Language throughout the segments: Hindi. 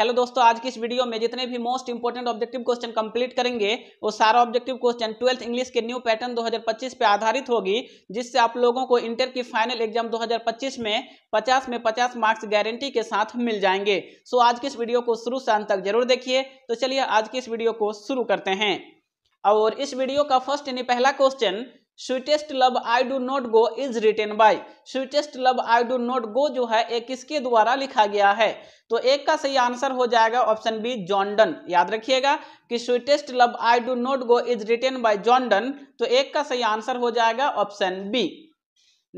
हेलो दोस्तों आज की इस वीडियो में जितने भी most important objective question complete करेंगे वो सारा ऑब्जेक्टिव क्वेश्चन ट्वेल्थ इंग्लिश के न्यू पैटर्न 2025 पे आधारित होगी जिससे आप लोगों को इंटर की फाइनल एग्जाम 2025 में 50 में 50 मार्क्स गारंटी के साथ मिल जाएंगे सो आज की इस वीडियो को शुरू से अंत तक जरूर देखिए तो चलिए आज की इस वीडियो को शुरू करते हैं और इस वीडियो का फर्स्ट यानी पहला question sweetest love I do not go is written by sweetest love I do not go जो है एक किसके द्वारा लिखा गया है तो एक का सही आंसर हो जाएगा ऑप्शन बी जॉन्डन याद रखिएगा कि sweetest love I do not go is written by John Donne तो एक का सही आंसर हो जाएगा ऑप्शन बी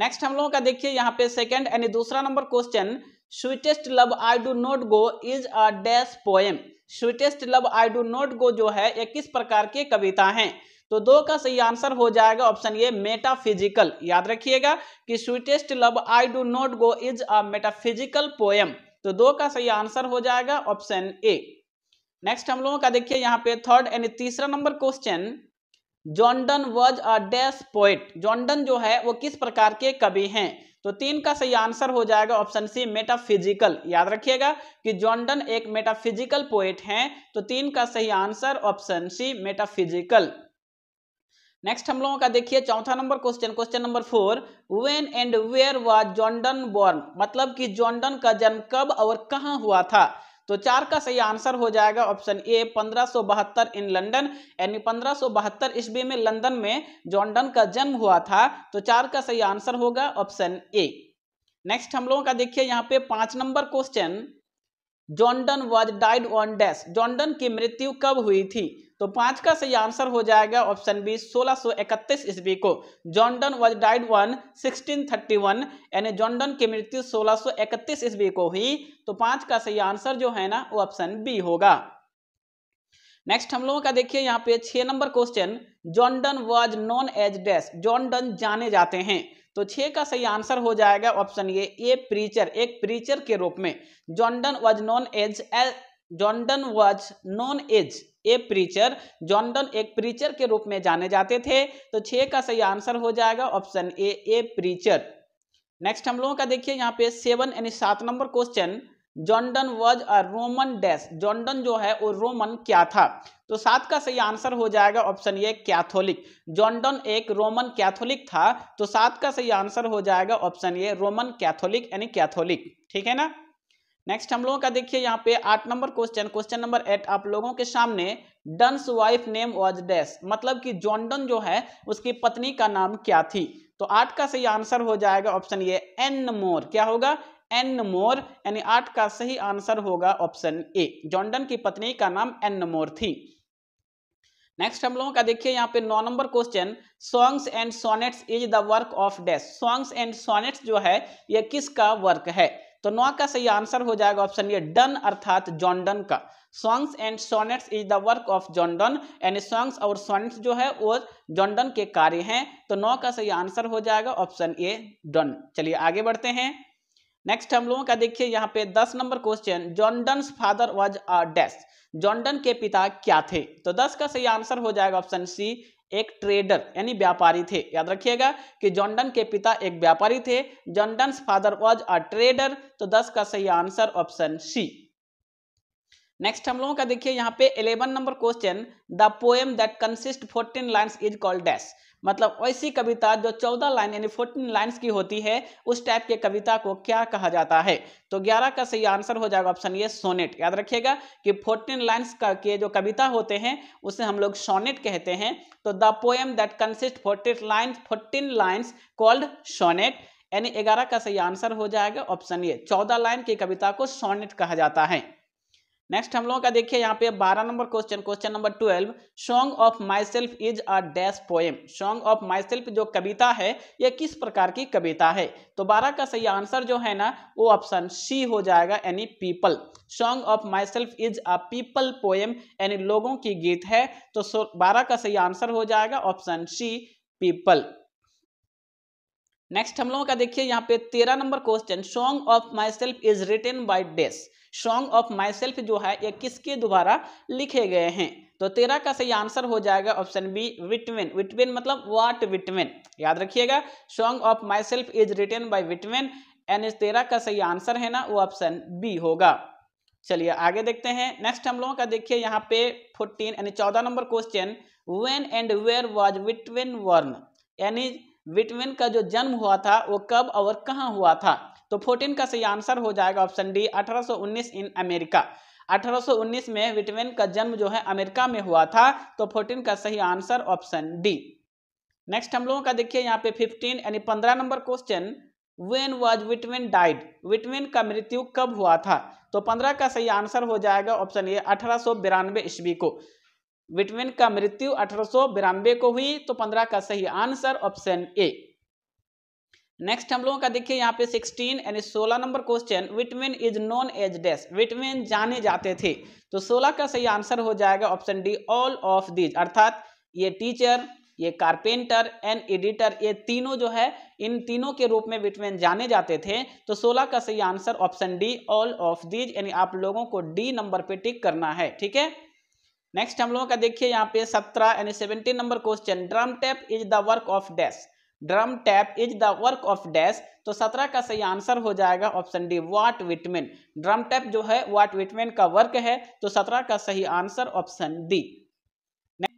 नेक्स्ट हम लोगों का देखिए यहाँ पे सेकेंड यानी दूसरा number question sweetest love I do not go is a dash poem sweetest love I do not go जो है ये किस प्रकार की कविता है तो दो का सही आंसर हो जाएगा ऑप्शन ए मेटाफिजिकल याद रखिएगा कि sweetest love I do not go is a metaphysical poem तो दो का सही आंसर हो जाएगा ऑप्शन ए नेक्स्ट हम लोगों का देखिए यहाँ पे थर्ड यानी तीसरा number question John Donne was a dash poet John Donne जो है वो किस प्रकार के कवि हैं तो तीन का सही आंसर हो जाएगा ऑप्शन सी मेटाफिजिकल याद रखिएगा कि जॉन्डन एक मेटाफिजिकल पोएट हैं तो तीन का सही answer option C metaphysical next हम लोगों का देखिए चौथा number question question number four when and where was John Donne born मतलब कि जॉन्डन का जन्म कब और कहाँ हुआ था तो चार का सही आंसर हो जाएगा ऑप्शन ए पंद्रह इन लंदन यानी पंद्रह सौ बहत्तर ईस्वी में लंदन में जॉन्डन का जन्म हुआ था तो चार का सही आंसर होगा ऑप्शन ए नेक्स्ट हम लोगों का देखिए यहाँ पे पांच number question John Donne was died on dash John Donne की मृत्यु कब हुई थी तो पांच का सही आंसर हो जाएगा ऑप्शन बी 1631 ईस्वी को जॉन्डन वॉज डाइड वन 1631 यानी जॉन्डन की मृत्यु 1631 ईस्वी को हुई तो पांच का सही आंसर जो है ना वो ऑप्शन बी होगा नेक्स्ट हम लोगों का देखिए यहाँ पे छह number question John Donne was known as dash John Donne जाने जाते हैं तो छह का सही आंसर हो जाएगा ऑप्शन ये ए प्रीचर एक प्रीचर के रूप में John Donne was known as John Donne was known as a preacher John Donne एक प्रीचर के रूप में जाने जाते थे तो छः का सही आंसर हो जाएगा option A a preacher next हम लोगों का देखिए यहाँ पे सेवन यानी सात number question John Donne was a Roman dash John Donne जो है वो रोमन क्या था तो सात का सही आंसर हो जाएगा ऑप्शन ये कैथोलिक जॉन्डन एक रोमन कैथोलिक था तो सात का सही आंसर हो जाएगा ऑप्शन ये रोमन कैथोलिक यानी कैथोलिक ठीक है ना नेक्स्ट हम लोगों का देखिए यहाँ पे आठ number question question number eight आप लोगों के सामने Donne's wife name was dash मतलब कि जॉन्डन जो है उसकी पत्नी का नाम क्या थी तो आठ का सही आंसर हो जाएगा ऑप्शन ये एन मोर क्या होगा एन मोर यानी आठ का सही आंसर होगा ऑप्शन ए जॉन्डन की पत्नी का नाम एन मोर थी नेक्स्ट हम लोगों का देखिए यहाँ पे नौ number question songs and sonnets is the work of dash songs and sonnets जो है यह किसका वर्क है तो नौ का सही आंसर हो जाएगा ऑप्शन ये डन अर्थात जॉन्डन का songs and sonnets is the work of John Donne यानी सॉन्ग्स और सोनेट्स जो है वो जॉन्डन के कार्य हैं तो नौ का सही आंसर हो जाएगा ऑप्शन ए डन चलिए आगे बढ़ते हैं नेक्स्ट हम लोगों का देखिए यहाँ पे दस number question John Donne father was a dash John Donne के पिता क्या थे तो दस का सही आंसर हो जाएगा ऑप्शन सी एक ट्रेडर यानी व्यापारी थे याद रखिएगा कि जॉन्डन के पिता एक व्यापारी थे John Donne father was a trader तो दस का सही आंसर ऑप्शन सी नेक्स्ट हम लोगों का देखिए यहाँ पे 11 number question the poem that consist 14 lines is called dash मतलब ऐसी कविता जो चौदह लाइन यानी फोर्टीन लाइन्स की होती है उस टाइप के कविता को क्या कहा जाता है तो ग्यारह का सही आंसर हो जाएगा ऑप्शन ये सोनेट याद रखिएगा कि फोर्टीन लाइन्स का के जो कविता होते हैं उसे हम लोग सोनेट कहते हैं तो the poem that consist fourteen lines fourteen lines called sonnet यानी ग्यारह का सही आंसर हो जाएगा ऑप्शन ये चौदह लाइन की कविता को सोनेट कहा जाता है नेक्स्ट हम लोगों का देखिए यहाँ पे बारह number question question number twelve song of myself is a dash poem song of myself जो कविता है यह किस प्रकार की कविता है तो बारह का सही आंसर जो है ना वो ऑप्शन सी हो जाएगा यानी people song of myself is a people poem यानी लोगों की गीत है तो बारह का सही आंसर हो जाएगा ऑप्शन सी पीपल नेक्स्ट हम लोगों का देखिए यहाँ पे तेरह number question song of myself is written by dash song of myself जो है ये किसके द्वारा लिखे गए हैं तो तेरह का सही आंसर हो जाएगा ऑप्शन बी विटमेन विटमेन मतलब वाट विटवेन याद रखिएगा song of myself is written by Whitman एन एस तेरह का सही आंसर है ना वो ऑप्शन बी होगा चलिए आगे देखते हैं नेक्स्ट हम लोगों का देखिए यहाँ पे फोर्टीन यानी चौदह number question when and where was Whitman born यानी विटवेन का जो जन्म हुआ था वो कब और कहाँ हुआ था तो फोर्टीन का सही आंसर हो जाएगा ऑप्शन डी 1819 इन अमेरिका 1819 में विटवेन का जन्म जो है अमेरिका में हुआ था तो फोर्टीन का सही आंसर ऑप्शन डी नेक्स्ट हम लोगों का देखिए यहाँ पे फिफ्टीन यानी पंद्रह number question when was Whitman died Whitman का मृत्यु कब हुआ था तो पंद्रह का सही आंसर हो जाएगा ऑप्शन ए अठारह ईस्वी को विटवेन का मृत्यु अठारह को हुई तो पंद्रह का सही आंसर ऑप्शन ए नेक्स्ट हम लोगों का देखिए यहाँ पे 16 यानी 16 number question Whitman is known as dash Whitman जाने जाते थे तो 16 का सही आंसर हो जाएगा option D all of these अर्थात ये टीचर ये कारपेंटर एंड एडिटर ये तीनों जो है इन तीनों के रूप में विटमैन जाने जाते थे तो 16 का सही answer option D all of these यानी आप लोगों को डी नंबर पे टिक करना है ठीक है नेक्स्ट हम लोगों का देखिए यहाँ पे 17 यानी 17 number question drum tap is the work of dash drum tap is the work of dash तो सत्रह का सही आंसर हो जाएगा option D Walt Whitman drum tap जो है वाट विटमिन का वर्क है तो सत्रह का सही आंसर ऑप्शन डी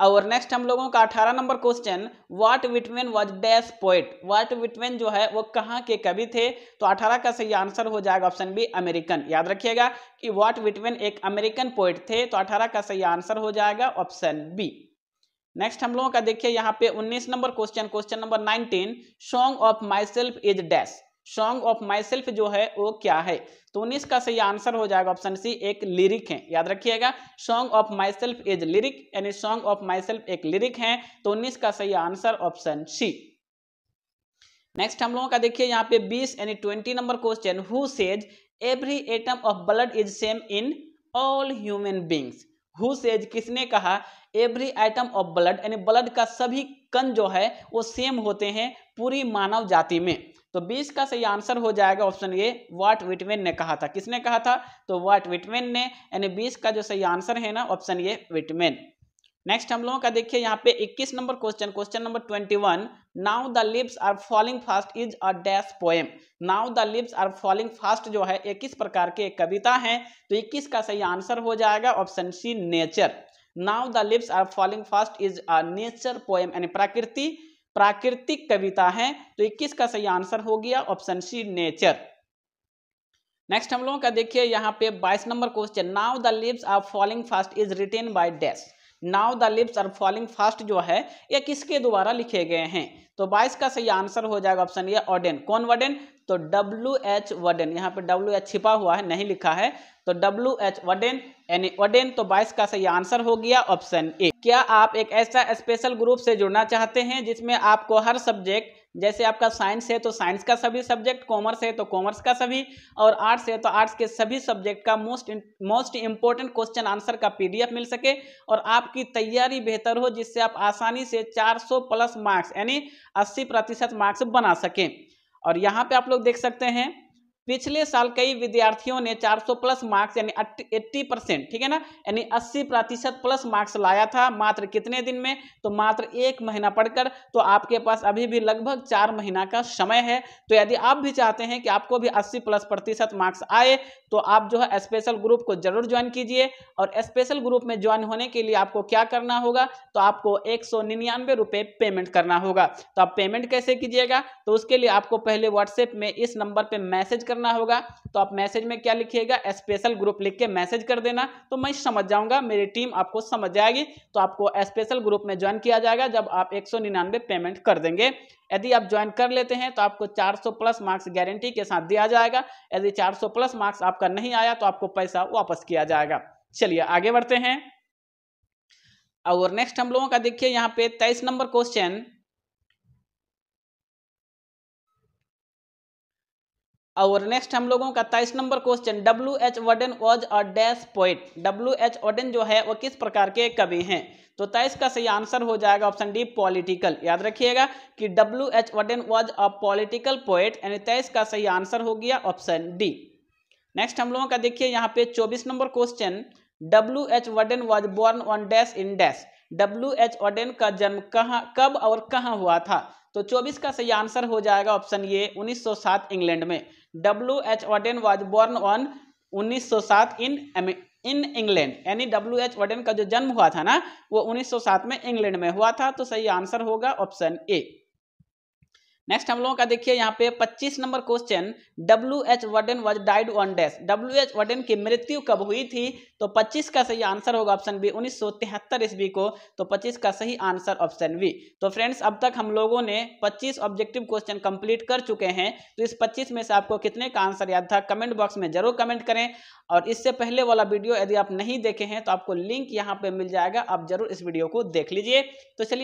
और नेक्स्ट हम लोगों का अठारह number question Walt Whitman was dash poet Walt Whitman जो है वो कहाँ के कवि थे तो अठारह का सही आंसर हो जाएगा ऑप्शन बी अमेरिकन याद रखिएगा कि वाट विटमैन एक अमेरिकन पोइट थे तो अठारह का सही आंसर हो जाएगा ऑप्शन बी नेक्स्ट हम लोगों का देखिए यहाँ पे 19 number question question number 19 song of myself is dash song of myself जो है वो क्या है तो उन्नीस का सही आंसर हो जाएगा ऑप्शन सी एक लिरिक है याद रखिएगा song of myself is lyric यानी सॉन्ग ऑफ माई सेल्फ एक लिरिक है तो उन्नीस का सही आंसर ऑप्शन सी नेक्स्ट हम लोगों का देखिए यहाँ पे 20 यानी 20 number question who says every atom of blood is same in all human beings who says किसने कहा एवरी आइटम ऑफ ब्लड यानी ब्लड का सभी कण जो है वो सेम होते हैं पूरी मानव जाति में तो 20 का सही आंसर हो जाएगा ऑप्शन ए वाट विटमेन ने कहा था किसने कहा था तो वाट विटमेन ने यानी 20 का जो सही आंसर है ना ऑप्शन ए विटमेन नेक्स्ट हम लोगों का देखिए यहाँ पे 21 number question question number 21 now the lips are falling fast is a dash poem now the lips are falling fast जो है 21 प्रकार के कविता है तो 21 का सही आंसर हो जाएगा option C nature now the lips are falling fast is a nature poem यानी प्राकृति प्राकृतिक कविता है तो 21 का सही आंसर हो गया ऑप्शन सी नेचर नेक्स्ट हम लोगों का देखिए यहाँ पे 22 number question now the lips are falling fast is written by dash now the lips are falling fast जो है ये किसके द्वारा लिखे गए हैं तो बाईस का सही आंसर हो जाएगा ऑप्शन ये ऑडेन कौन वर्डेन तो डब्ल्यू एच वर्डेन यहाँ पे डब्ल्यू एच छिपा हुआ है नहीं लिखा है तो डब्ल्यू एच वर्डेन यानी ऑडेन तो 22 का सही आंसर हो गया ऑप्शन ए क्या आप एक ऐसा स्पेशल ग्रुप से जुड़ना चाहते हैं जिसमें आपको हर सब्जेक्ट जैसे आपका साइंस है तो साइंस का सभी सब्जेक्ट कॉमर्स है तो कॉमर्स का सभी और आर्ट्स है तो आर्ट्स के सभी सब्जेक्ट का most most important question answer का पीडीएफ मिल सके और आपकी तैयारी बेहतर हो जिससे आप आसानी से 400 प्लस मार्क्स यानी 80 प्रतिशत मार्क्स बना सकें और यहाँ पे आप लोग देख सकते हैं पिछले साल कई विद्यार्थियों ने 400 प्लस मार्क्स यानी 80 परसेंट ठीक है ना यानी 80 प्रतिशत प्लस मार्क्स लाया था मात्र कितने दिन में तो मात्र एक महीना पढ़कर तो आपके पास अभी भी लगभग चार महीना का समय है तो यदि आप भी चाहते हैं कि आपको भी 80 प्लस प्रतिशत मार्क्स आए तो आप जो है स्पेशल ग्रुप को जरूर ज्वाइन कीजिए और स्पेशल ग्रुप में ज्वाइन होने के लिए आपको क्या करना होगा तो आपको एक सौ पेमेंट करना होगा तो आप पेमेंट कैसे कीजिएगा तो उसके लिए आपको पहले व्हाट्सएप में इस नंबर पर मैसेज कर करना होगा तो आप मैसेज में क्या लिखिएगा स्पेशल ग्रुप लिख के मैसेज कर देना तो मैं समझ जाऊंगा मेरी टीम आपको समझ जाएगी तो आपको स्पेशल ग्रुप में ज्वाइन किया जाएगा जब आप एक पेमेंट कर देंगे यदि आप ज्वाइन कर लेते हैं तो आपको 400 प्लस मार्क्स गारंटी के साथ दिया जाएगा यदि 400 प्लस मार्क्स आपका नहीं आया तो आपको पैसा वापस किया जाएगा चलिए आगे बढ़ते हैं और नेक्स्ट हम लोगों का देखिए यहाँ पे तेईस नंबर क्वेश्चन और नेक्स्ट हम लोगों का तेईस number question W H Auden was a dash poet W H Auden जो है वो किस प्रकार के कवि हैं तो तेईस का सही आंसर हो जाएगा ऑप्शन डी पॉलिटिकल याद रखिएगा कि W H Auden was a political poet यानी तेईस का सही आंसर हो गया ऑप्शन डी नेक्स्ट हम लोगों का देखिए यहाँ पे चौबीस number question W H Auden was born on dash in dash W H Auden का जन्म कहाँ कब और कहाँ हुआ था तो 24 का सही आंसर हो जाएगा ऑप्शन ये 1907 इंग्लैंड में W H Auden was born on 1907 in in England यानी डब्ल्यू एच ऑडेन का जो जन्म हुआ था ना वो 1907 में इंग्लैंड में हुआ था तो सही आंसर होगा ऑप्शन ए नेक्स्ट हम लोगों का देखिए यहाँ पे 25 number question W H Auden was died on dash W H Auden की मृत्यु कब हुई थी तो 25 का सही आंसर होगा ऑप्शन बी उन्नीस सौ ईस्वी को तो 25 का सही आंसर ऑप्शन बी तो फ्रेंड्स अब तक हम लोगों ने 25 ऑब्जेक्टिव क्वेश्चन कंप्लीट कर चुके हैं तो इस 25 में से आपको कितने का आंसर याद था कमेंट बॉक्स में जरूर कमेंट करें और इससे पहले वाला वीडियो यदि आप नहीं देखे हैं तो आपको लिंक यहाँ पे मिल जाएगा आप जरूर इस वीडियो को देख लीजिए तो चलिए